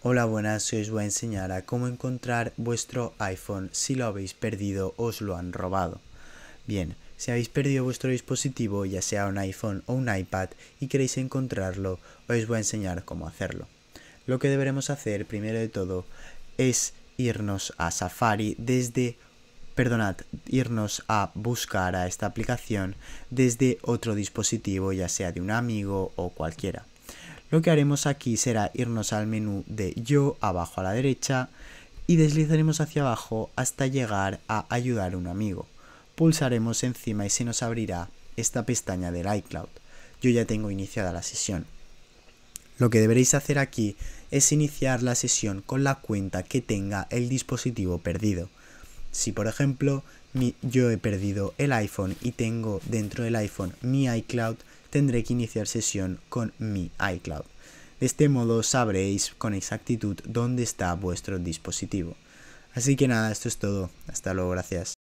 Hola buenas, hoy os voy a enseñar a cómo encontrar vuestro iPhone si lo habéis perdido o os lo han robado. Bien, si habéis perdido vuestro dispositivo, ya sea un iPhone o un iPad, y queréis encontrarlo, os voy a enseñar cómo hacerlo. Lo que deberemos hacer primero de todo es irnos a Safari desde, perdonad, irnos a buscar a esta aplicación desde otro dispositivo, ya sea de un amigo o cualquiera. Lo que haremos aquí será irnos al menú de yo abajo a la derecha y deslizaremos hacia abajo hasta llegar a ayudar a un amigo. Pulsaremos encima y se nos abrirá esta pestaña del iCloud. Yo ya tengo iniciada la sesión. Lo que deberéis hacer aquí es iniciar la sesión con la cuenta que tenga el dispositivo perdido. Si por ejemplo yo he perdido el iPhone y tengo dentro del iPhone mi iCloud, tendré que iniciar sesión con mi iCloud. De este modo sabréis con exactitud dónde está vuestro dispositivo. Así que nada, esto es todo. Hasta luego, gracias.